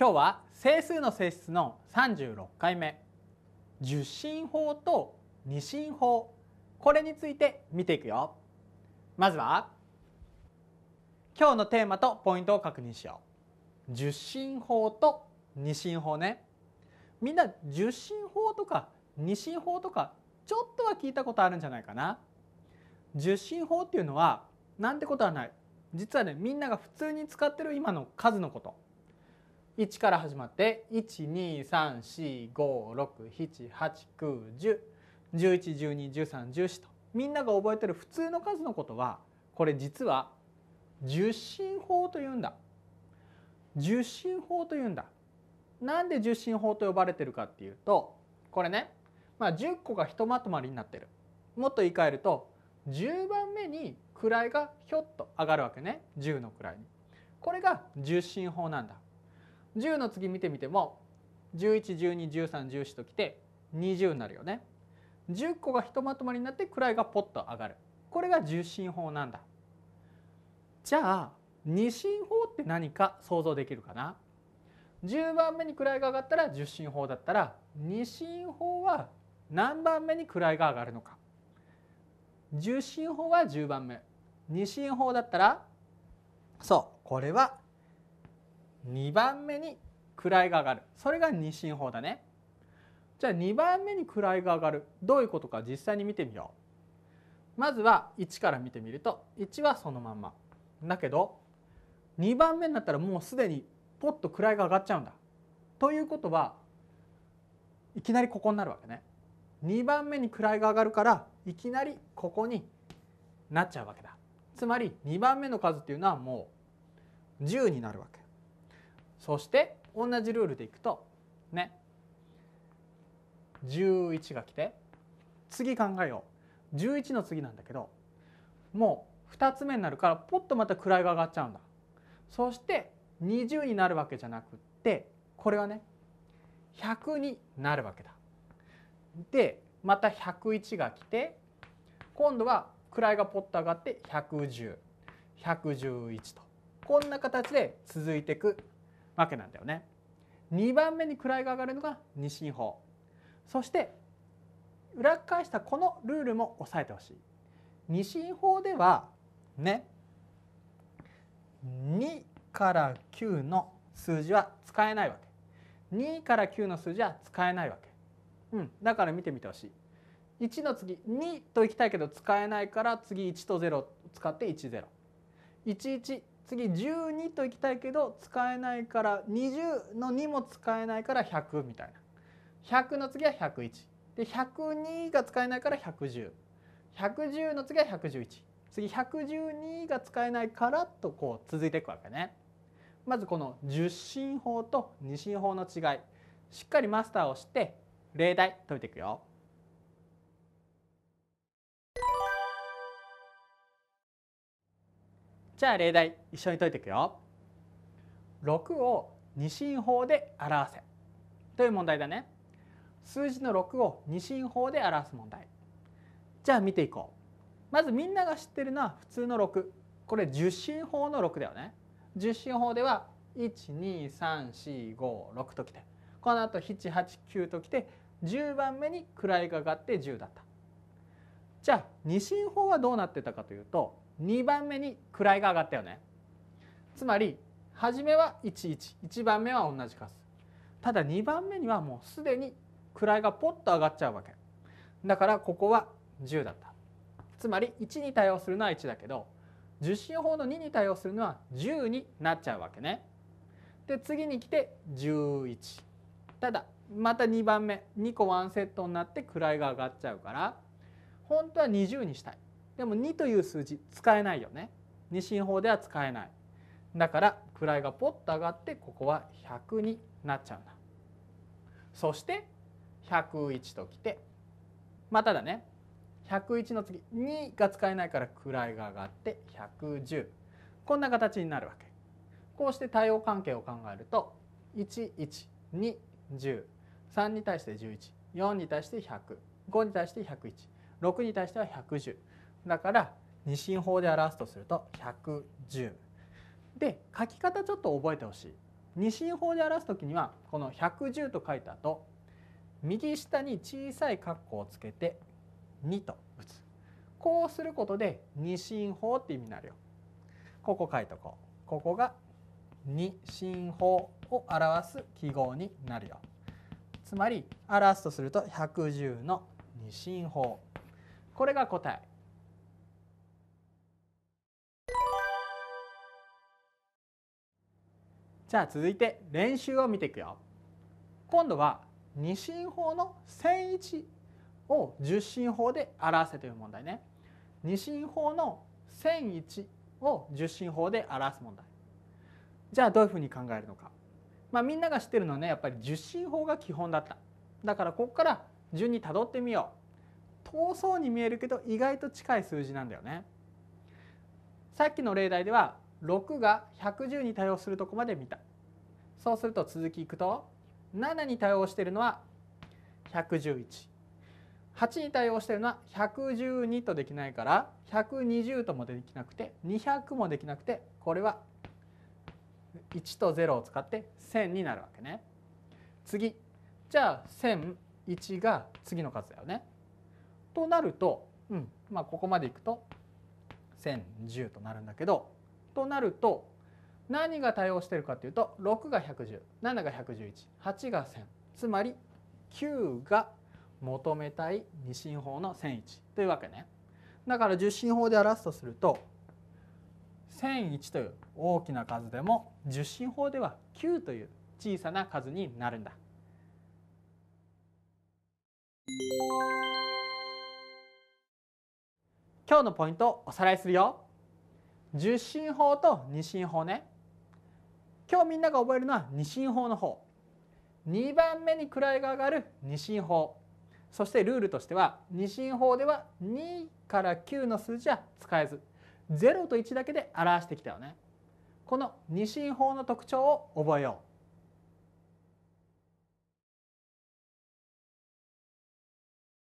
今日は整数の性質の36回目受信法と二進法これについて見ていくよまずは今日のテーマとポイントを確認しよう受信法と二進法ねみんな受信法とか二進法とかちょっとは聞いたことあるんじゃないかな受信法っていうのはなんてことはない実はねみんなが普通に使ってる今の数のこと1から始まって1234567891011121314とみんなが覚えてる普通の数のことはこれ実は十進法というんだ十進法というんだなんで十進法と呼ばれてるかっていうとこれね、まあ、10個がひとまとまりになってるもっと言い換えると10番目に位がひょっと上がるわけね10の位にこれが十進法なんだ10の次見てみても11121314ときて20になるよね。10個がひとまとまりになって位がポッと上がる。これが10進法なんだ。じゃあ二進法って何か想像できるかな10番目に位が上がったら10進法だったら二進法は何番目に位が上がるのか10進法は10番目2進法だったらそうこれは2番目に位が上がるそれが二進法だねじゃあ2番目に位が上がるどういうことか実際に見てみようまずは1から見てみると1はそのまんまだけど2番目になったらもうすでにポッと位が上がっちゃうんだということはいきなりここになるわけね2番目に位が上がるからいきなりここになっちゃうわけだつまり2番目の数っていうのはもう10になるわけそして同じルールでいくとね11が来て次考えよう11の次なんだけどもう2つ目になるからポッとまた位が上がっちゃうんだそして20になるわけじゃなくってこれはね100になるわけだ。でまた101が来て今度は位がポッと上がって110111とこんな形で続いていくわけなんだよね。2番目に位が上がるのが二進法そして裏返したこのルールも押さえてほしい。二進法ではね2から9の数字は使えないわけ2から9の数字は使えないわけ、うん、だから見てみてほしい1の次2といきたいけど使えないから次1と0使って1011次12といきたいけど使えないから20の2も使えないから100みたいな100の次は101で102が使えないから11010 110の次は111次112が使えないからとこう続いていくわけねまずこの10進法と2進法の違いしっかりマスターをして例題解いていくよじゃあ例題一緒に解いていくよ。6を二進法で表せという問題だね。数字の6を二進法で表す問題。じゃあ見ていこう。まずみんなが知ってるのは普通の6。これ十進法の6だよね。十進法では12345ときてこのあと789ときて10番目に位が上がって10だった。じゃあ二進法はどうなってたかというと2番目に位が上がったよねつまり初めは111番目は同じ数ただ2番目にはもうすでに位がポッと上がっちゃうわけだからここは10だったつまり1に対応するのは1だけど受信法の2に対応するのは10になっちゃうわけねで次に来て11ただまた2番目2個ワンセットになって位が上がっちゃうから本当は20にしたいでも2という数字使えないよね二進法では使えないだから位がポッと上がってここは100になっちゃうんだそして101ときてまただね101の次2が使えないから位が上がって110こんな形になるわけこうして対応関係を考えると11210に対して114に対して1005に対して1016に対しては110だから二進法で表すとすると110。で書き方ちょっと覚えてほしい。二進法で表す時にはこの110と書いた後右下に小さい括弧をつけて2と打つ。こうすることで二進法って意味になるよ。ここ書いとこう。ここが二進法を表す記号になるよ。つまり表すとすると110の二進法。これが答え。じゃあ続いて練習を見ていくよ。今度は二進法の線一を十進法で表せという問題ね。二進法の線一を十進法で表す問題。じゃあどういうふうに考えるのか。まあ、みんなが知ってるのはねやっぱり十進法が基本だった。だからここから順にたどってみよう。遠そうに見えるけど意外と近い数字なんだよね。さっきの例題では6が110に対応するとこまで見たそうすると続きいくと7に対応しているのは1118に対応しているのは112とできないから120ともできなくて200もできなくてこれは1と0を使って1000になるわけね。次じゃあ1001が次の数だよね。となると、うんまあ、ここまでいくと1010となるんだけどとなると何が対応してるかというと6が1107が1118が1000つまり9が求めたい二進法の1001というわけね。だから10進法で表すとすると1001という大きな数でも10進法では9という小さな数になるんだ。今日のポイントをおさらいするよ。十進法と二進法ね今日みんなが覚えるのは二進法の方2番目に位が上がる二進法そしてルールとしては二進法では2から9の数字は使えず0と1だけで表してきたよねこの二進法の特徴を覚えよう